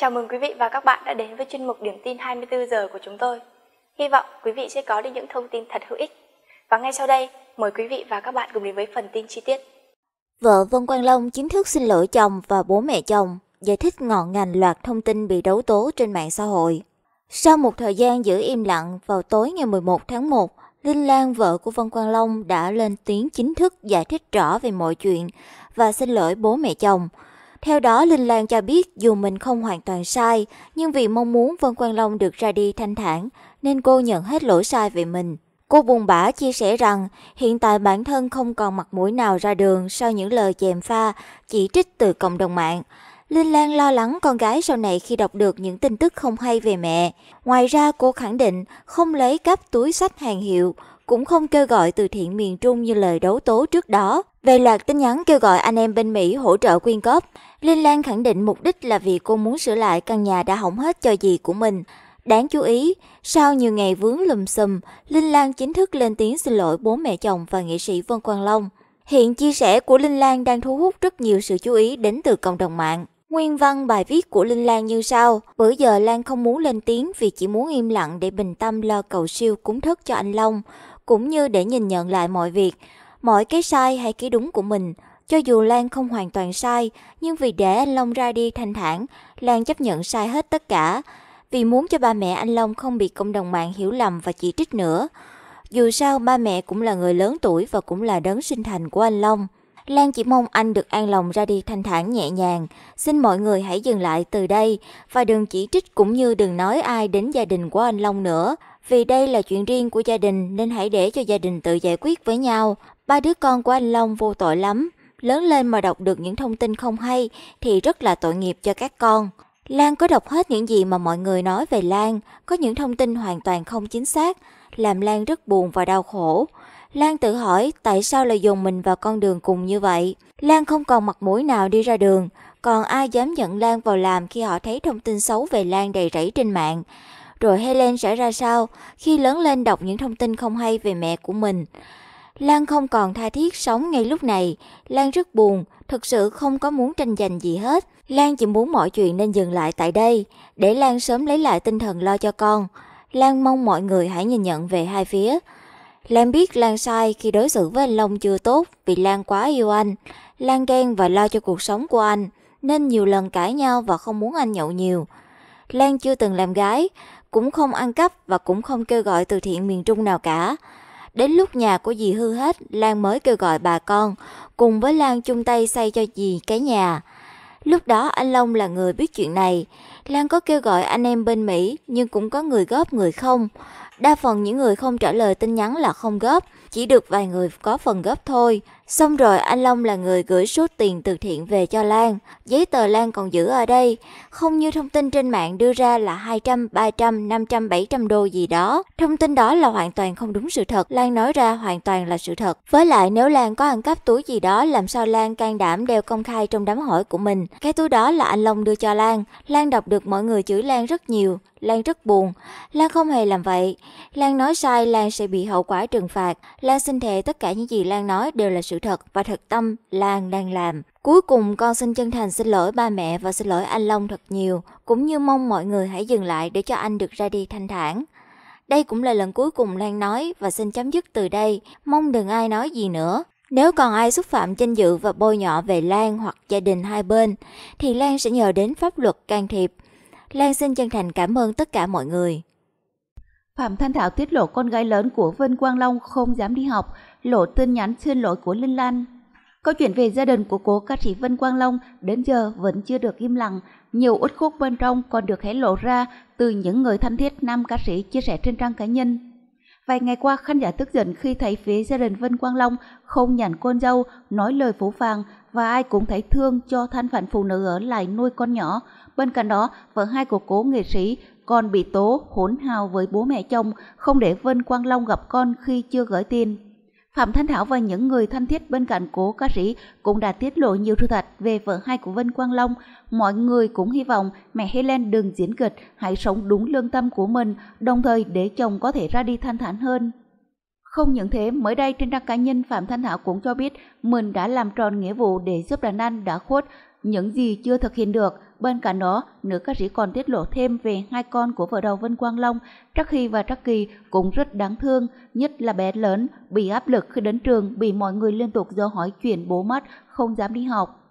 Chào mừng quý vị và các bạn đã đến với chuyên mục Điểm tin 24 giờ của chúng tôi. Hy vọng quý vị sẽ có được những thông tin thật hữu ích. Và ngay sau đây, mời quý vị và các bạn cùng đến với phần tin chi tiết. Vợ Vân Quang Long chính thức xin lỗi chồng và bố mẹ chồng, giải thích ngọn ngành loạt thông tin bị đấu tố trên mạng xã hội. Sau một thời gian giữ im lặng, vào tối ngày 11 tháng 1, Linh Lan, vợ của Vân Quang Long đã lên tiếng chính thức giải thích rõ về mọi chuyện và xin lỗi bố mẹ chồng – theo đó, Linh Lan cho biết dù mình không hoàn toàn sai, nhưng vì mong muốn Vân Quang Long được ra đi thanh thản, nên cô nhận hết lỗi sai về mình. Cô buồn bã chia sẻ rằng hiện tại bản thân không còn mặt mũi nào ra đường sau những lời chèm pha, chỉ trích từ cộng đồng mạng. Linh Lan lo lắng con gái sau này khi đọc được những tin tức không hay về mẹ. Ngoài ra cô khẳng định không lấy cắp túi sách hàng hiệu, cũng không kêu gọi từ thiện miền Trung như lời đấu tố trước đó. Về loạt tin nhắn kêu gọi anh em bên Mỹ hỗ trợ quyên góp, Linh Lan khẳng định mục đích là vì cô muốn sửa lại căn nhà đã hỏng hết cho dì của mình. Đáng chú ý, sau nhiều ngày vướng lùm xùm, Linh Lan chính thức lên tiếng xin lỗi bố mẹ chồng và nghệ sĩ Vân Quang Long. Hiện chia sẻ của Linh Lan đang thu hút rất nhiều sự chú ý đến từ cộng đồng mạng. Nguyên văn bài viết của Linh Lan như sau, bữa giờ Lan không muốn lên tiếng vì chỉ muốn im lặng để bình tâm lo cầu siêu cúng thất cho anh Long, cũng như để nhìn nhận lại mọi việc mọi cái sai hay cái đúng của mình, cho dù Lan không hoàn toàn sai, nhưng vì để anh Long ra đi thanh thản, Lan chấp nhận sai hết tất cả, vì muốn cho ba mẹ anh Long không bị cộng đồng mạng hiểu lầm và chỉ trích nữa. Dù sao ba mẹ cũng là người lớn tuổi và cũng là đấng sinh thành của anh Long. Lan chỉ mong anh được an lòng ra đi thanh thản nhẹ nhàng. Xin mọi người hãy dừng lại từ đây và đừng chỉ trích cũng như đừng nói ai đến gia đình của anh Long nữa. Vì đây là chuyện riêng của gia đình nên hãy để cho gia đình tự giải quyết với nhau. Ba đứa con của anh Long vô tội lắm. Lớn lên mà đọc được những thông tin không hay thì rất là tội nghiệp cho các con. Lan có đọc hết những gì mà mọi người nói về Lan, có những thông tin hoàn toàn không chính xác, làm Lan rất buồn và đau khổ. Lan tự hỏi tại sao lại dùng mình vào con đường cùng như vậy. Lan không còn mặt mũi nào đi ra đường, còn ai dám nhận Lan vào làm khi họ thấy thông tin xấu về Lan đầy rẫy trên mạng. Rồi Helen sẽ ra sao khi lớn lên đọc những thông tin không hay về mẹ của mình. Lan không còn tha thiết sống ngay lúc này. Lan rất buồn, thực sự không có muốn tranh giành gì hết. Lan chỉ muốn mọi chuyện nên dừng lại tại đây, để Lan sớm lấy lại tinh thần lo cho con. Lan mong mọi người hãy nhìn nhận về hai phía. Lan biết Lan sai khi đối xử với anh Long chưa tốt vì Lan quá yêu anh. Lan ghen và lo cho cuộc sống của anh, nên nhiều lần cãi nhau và không muốn anh nhậu nhiều. Lan chưa từng làm gái, cũng không ăn cắp và cũng không kêu gọi từ thiện miền Trung nào cả. Đến lúc nhà của dì hư hết, Lan mới kêu gọi bà con, cùng với Lan chung tay xây cho dì cái nhà. Lúc đó anh Long là người biết chuyện này. Lan có kêu gọi anh em bên Mỹ nhưng cũng có người góp người không. Đa phần những người không trả lời tin nhắn là không góp, chỉ được vài người có phần góp thôi. Xong rồi anh Long là người gửi số tiền từ thiện về cho Lan. Giấy tờ Lan còn giữ ở đây, không như thông tin trên mạng đưa ra là 200, 300, 500, 700 đô gì đó. Thông tin đó là hoàn toàn không đúng sự thật, Lan nói ra hoàn toàn là sự thật. Với lại nếu Lan có ăn cắp túi gì đó, làm sao Lan can đảm đeo công khai trong đám hỏi của mình. Cái túi đó là anh Long đưa cho Lan. Lan đọc được được mọi người chửi Lan rất nhiều, Lan rất buồn. Lan không hề làm vậy. Lan nói sai, Lan sẽ bị hậu quả trừng phạt. Lan xin thề tất cả những gì Lan nói đều là sự thật và thật tâm Lan đang làm. Cuối cùng con xin chân thành xin lỗi ba mẹ và xin lỗi anh Long thật nhiều, cũng như mong mọi người hãy dừng lại để cho anh được ra đi thanh thản. Đây cũng là lần cuối cùng Lan nói và xin chấm dứt từ đây, mong đừng ai nói gì nữa. Nếu còn ai xúc phạm danh dự và bôi nhọ về Lan hoặc gia đình hai bên, thì Lan sẽ nhờ đến pháp luật can thiệp. Lan xin chân thành cảm ơn tất cả mọi người. Phạm Thanh Thảo tiết lộ con gái lớn của Vân Quang Long không dám đi học, lộ tin nhắn xin lỗi của Linh Lan. Câu chuyện về gia đình của cố ca sĩ Vân Quang Long đến giờ vẫn chưa được im lặng, nhiều uất khúc bên trong còn được hé lộ ra từ những người thân thiết nam ca sĩ chia sẻ trên trang cá nhân. Vài ngày qua, khán giả tức giận khi thấy phía gia đình Vân Quang Long không nhản con dâu, nói lời phũ phàng và ai cũng thấy thương cho than phận phụ nữ ở lại nuôi con nhỏ. Bên cạnh đó, vợ hai của cố nghệ sĩ còn bị tố hỗn hào với bố mẹ chồng không để Vân Quang Long gặp con khi chưa gửi tiền. Phạm Thanh Thảo và những người thân thiết bên cạnh cố ca sĩ cũng đã tiết lộ nhiều sự thật về vợ hai của Vân Quang Long. Mọi người cũng hy vọng mẹ Helen đừng diễn kịch, hãy sống đúng lương tâm của mình, đồng thời để chồng có thể ra đi thanh thản hơn. Không những thế, mới đây trên trang cá nhân Phạm Thanh Thảo cũng cho biết mình đã làm tròn nghĩa vụ để giúp đàn anh đã khuất những gì chưa thực hiện được – Bên cạnh đó, nữ ca sĩ còn tiết lộ thêm về hai con của vợ đầu Vân Quang Long, Trắc Hy và Trắc Kỳ cũng rất đáng thương, nhất là bé lớn, bị áp lực khi đến trường bị mọi người liên tục do hỏi chuyện bố mất, không dám đi học.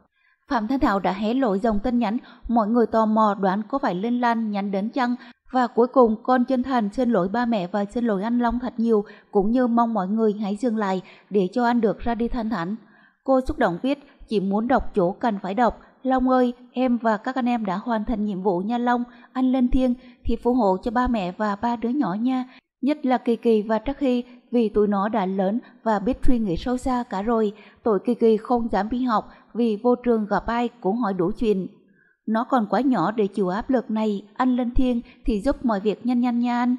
Phạm Thanh Thảo đã hé lộ dòng tin nhắn, mọi người tò mò đoán có phải Linh Lan nhắn đến chăng, và cuối cùng con chân thành xin lỗi ba mẹ và xin lỗi anh Long thật nhiều, cũng như mong mọi người hãy dừng lại để cho anh được ra đi thanh thản. Cô xúc động viết, chỉ muốn đọc chỗ cần phải đọc, Long ơi, em và các anh em đã hoàn thành nhiệm vụ nha Long, anh lên thiên thì phù hộ cho ba mẹ và ba đứa nhỏ nha, nhất là Kỳ Kỳ và Trắc Hy vì tụi nó đã lớn và biết suy nghĩ sâu xa cả rồi, tội Kỳ Kỳ không dám đi học vì vô trường gặp ai cũng hỏi đủ chuyện. Nó còn quá nhỏ để chịu áp lực này, anh lên thiên thì giúp mọi việc nhanh nhanh nha anh.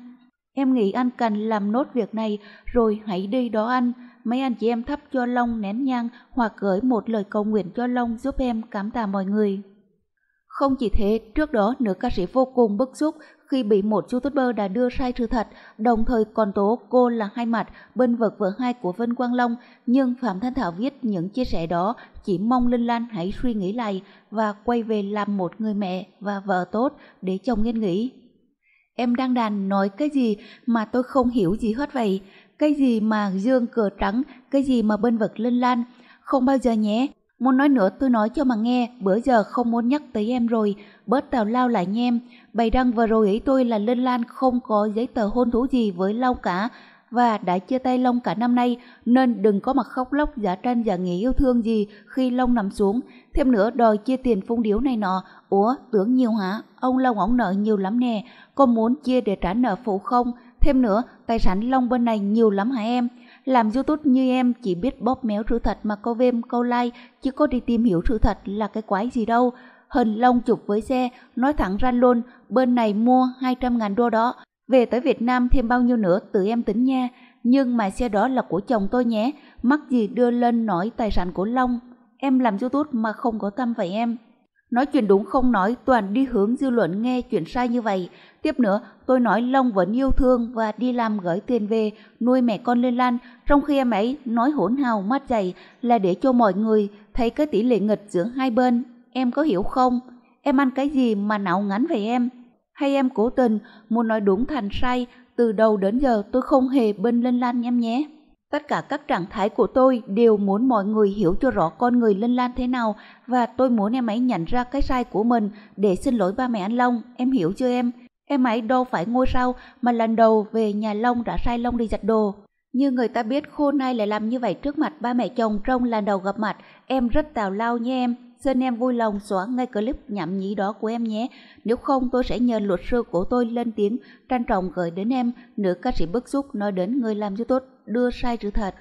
Em nghĩ anh cần làm nốt việc này rồi hãy đi đó anh. Mấy anh chị em thắp cho Long nén nhang hoặc gửi một lời cầu nguyện cho Long giúp em cảm tạ mọi người. Không chỉ thế, trước đó nữ ca sĩ vô cùng bức xúc khi bị một youtuber đã đưa sai sự thật, đồng thời còn tố cô là hai mặt bên vực vợ hai của Vân Quang Long, nhưng Phạm Thanh Thảo viết những chia sẻ đó chỉ mong Linh Lan hãy suy nghĩ lại và quay về làm một người mẹ và vợ tốt để chồng yên nghỉ. Em đang đàn nói cái gì mà tôi không hiểu gì hết vậy? Cái gì mà dương cờ trắng, cái gì mà bên vực linh lan? Không bao giờ nhé. Muốn nói nữa tôi nói cho mà nghe, bữa giờ không muốn nhắc tới em rồi, bớt tào lao lại nhem. Bày đăng vừa rồi ý tôi là Linh Lan không có giấy tờ hôn thú gì với lau cả, và đã chia tay Long cả năm nay nên đừng có mặt khóc lóc giả tranh giả nghĩ yêu thương gì khi Long nằm xuống. Thêm nữa đòi chia tiền phung điếu này nọ. Ủa tưởng nhiều hả? Ông Long ổng nợ nhiều lắm nè. Có muốn chia để trả nợ phụ không? Thêm nữa tài sản Long bên này nhiều lắm hả em? Làm youtube như em chỉ biết bóp méo sự thật mà câu vêm câu like chứ có đi tìm hiểu sự thật là cái quái gì đâu. Hần Long chụp với xe, nói thẳng ra luôn, bên này mua 200 ngàn đô đó, về tới Việt Nam thêm bao nhiêu nữa tự em tính nha, nhưng mà xe đó là của chồng tôi nhé, mắc gì đưa lên nổi tài sản của Long. Em làm YouTube mà không có tâm vậy em. Nói chuyện đúng không nói, toàn đi hướng dư luận nghe chuyện sai như vậy. Tiếp nữa, tôi nói Long vẫn yêu thương và đi làm gửi tiền về, nuôi mẹ con lên lan, trong khi em ấy nói hỗn hào mắt dày là để cho mọi người thấy cái tỷ lệ nghịch giữa hai bên. Em có hiểu không? Em ăn cái gì mà não ngắn vậy em? Hay em cố tình muốn nói đúng thành sai từ đầu đến giờ tôi không hề bên Linh Lan em nhé. Tất cả các trạng thái của tôi đều muốn mọi người hiểu cho rõ con người Linh Lan thế nào và tôi muốn em ấy nhận ra cái sai của mình để xin lỗi ba mẹ anh Long, em hiểu chưa em? Em ấy đâu phải ngôi sao mà lần đầu về nhà Long đã sai Long đi giặt đồ. Như người ta biết khô nay lại làm như vậy trước mặt ba mẹ chồng trong lần đầu gặp mặt, em rất tào lao nha em xin em vui lòng xóa ngay clip nhảm nhí đó của em nhé. Nếu không tôi sẽ nhờ luật sư của tôi lên tiếng, trang trọng gửi đến em, nữ ca sĩ bức xúc nói đến người làm YouTube đưa sai sự thật